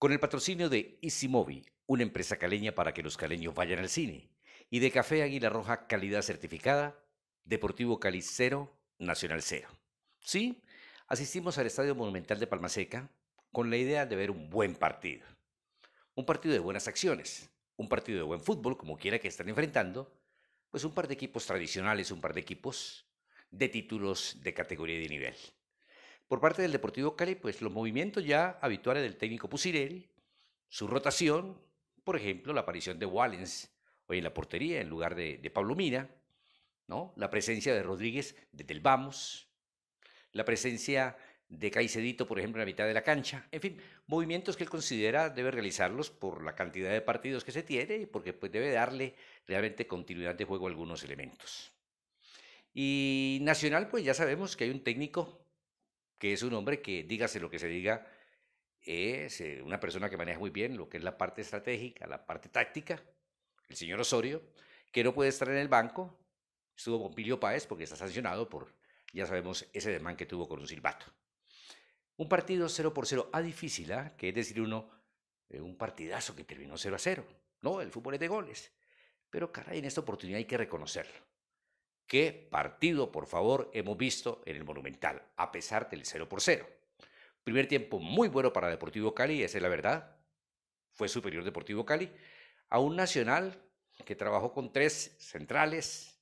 Con el patrocinio de Easy una empresa caleña para que los caleños vayan al cine, y de Café Águila Roja Calidad Certificada, Deportivo Cali Nacional Cero. Sí, asistimos al Estadio Monumental de Palmaseca con la idea de ver un buen partido. Un partido de buenas acciones, un partido de buen fútbol, como quiera que estén enfrentando, pues un par de equipos tradicionales, un par de equipos de títulos de categoría y de nivel. Por parte del Deportivo Cali, pues los movimientos ya habituales del técnico Pusirelli, su rotación, por ejemplo, la aparición de Wallens hoy en la portería en lugar de, Pablo Mina, ¿no? la presencia de Rodríguez desde el Vamos, la presencia de Caicedito, por ejemplo, en la mitad de la cancha. En fin, movimientos que él considera debe realizarlos por la cantidad de partidos que se tiene y porque pues, debe darle realmente continuidad de juego a algunos elementos. Y Nacional, pues ya sabemos que hay un técnico que es un hombre que, dígase lo que se diga, es eh, una persona que maneja muy bien lo que es la parte estratégica, la parte táctica, el señor Osorio, que no puede estar en el banco, estuvo Pilio Páez porque está sancionado por, ya sabemos, ese demán que tuvo con un silbato. Un partido 0 por 0 a ah, difícil, ¿ah? que es decir, uno, eh, un partidazo que terminó 0 a 0. No, el fútbol es de goles. Pero caray, en esta oportunidad hay que reconocerlo. ¿Qué partido, por favor, hemos visto en el Monumental, a pesar del 0 por 0? Primer tiempo muy bueno para Deportivo Cali, esa es la verdad. Fue superior Deportivo Cali a un Nacional que trabajó con tres centrales,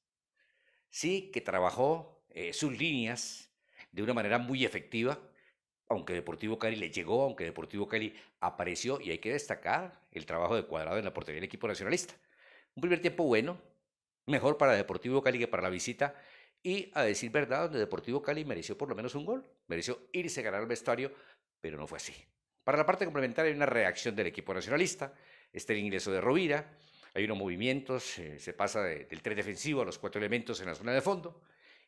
sí, que trabajó eh, sus líneas de una manera muy efectiva, aunque Deportivo Cali le llegó, aunque Deportivo Cali apareció, y hay que destacar el trabajo de cuadrado en la portería del equipo nacionalista. Un primer tiempo bueno, mejor para Deportivo Cali que para la visita. Y a decir verdad, donde Deportivo Cali mereció por lo menos un gol, mereció irse a ganar el vestuario, pero no fue así. Para la parte complementaria hay una reacción del equipo nacionalista, está el ingreso de Rovira, hay unos movimientos, eh, se pasa del tres defensivo a los cuatro elementos en la zona de fondo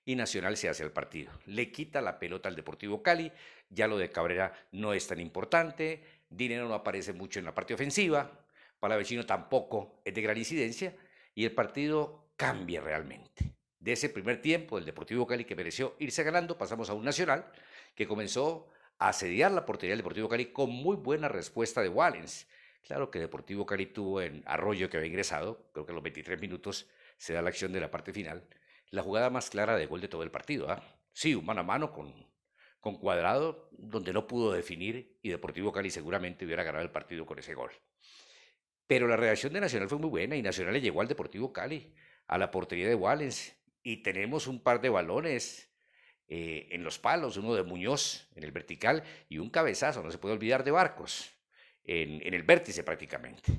y Nacional se hace el partido. Le quita la pelota al Deportivo Cali, ya lo de Cabrera no es tan importante, Dinero no aparece mucho en la parte ofensiva, Palavecino tampoco es de gran incidencia y el partido Cambia realmente. De ese primer tiempo el Deportivo Cali que mereció irse ganando, pasamos a un Nacional que comenzó a asediar la portería del Deportivo Cali con muy buena respuesta de Wallens. Claro que Deportivo Cali tuvo en Arroyo que había ingresado, creo que a los 23 minutos se da la acción de la parte final, la jugada más clara de gol de todo el partido. ¿ah? Sí, un mano a mano con, con Cuadrado, donde no pudo definir y Deportivo Cali seguramente hubiera ganado el partido con ese gol. Pero la reacción de Nacional fue muy buena y Nacional le llegó al Deportivo Cali a la portería de Wallens. Y tenemos un par de balones eh, en los palos, uno de Muñoz en el vertical y un cabezazo, no se puede olvidar de Barcos, en, en el vértice prácticamente.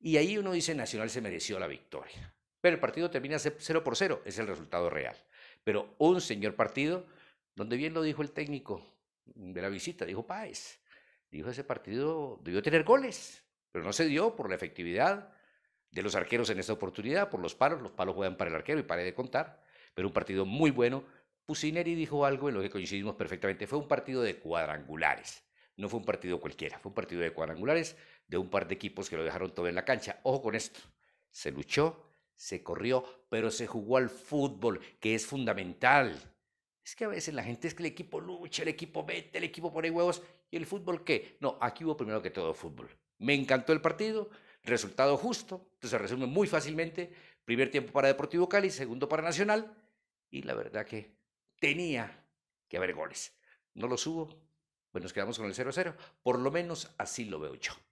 Y ahí uno dice, Nacional se mereció la victoria. Pero el partido termina 0 por 0, es el resultado real. Pero un señor partido, donde bien lo dijo el técnico de la visita, dijo Páez, dijo ese partido debió tener goles, pero no se dio por la efectividad, de los arqueros en esta oportunidad por los palos. Los palos juegan para el arquero y pare de contar. Pero un partido muy bueno. Pusineri dijo algo en lo que coincidimos perfectamente. Fue un partido de cuadrangulares. No fue un partido cualquiera. Fue un partido de cuadrangulares de un par de equipos que lo dejaron todo en la cancha. Ojo con esto. Se luchó, se corrió, pero se jugó al fútbol, que es fundamental. Es que a veces la gente es que el equipo lucha, el equipo mete, el equipo pone huevos. ¿Y el fútbol qué? No, aquí hubo primero que todo fútbol. Me encantó el partido. Resultado justo, entonces se resume muy fácilmente, primer tiempo para Deportivo Cali, segundo para Nacional, y la verdad que tenía que haber goles. No lo subo, pues nos quedamos con el 0-0, por lo menos así lo veo yo.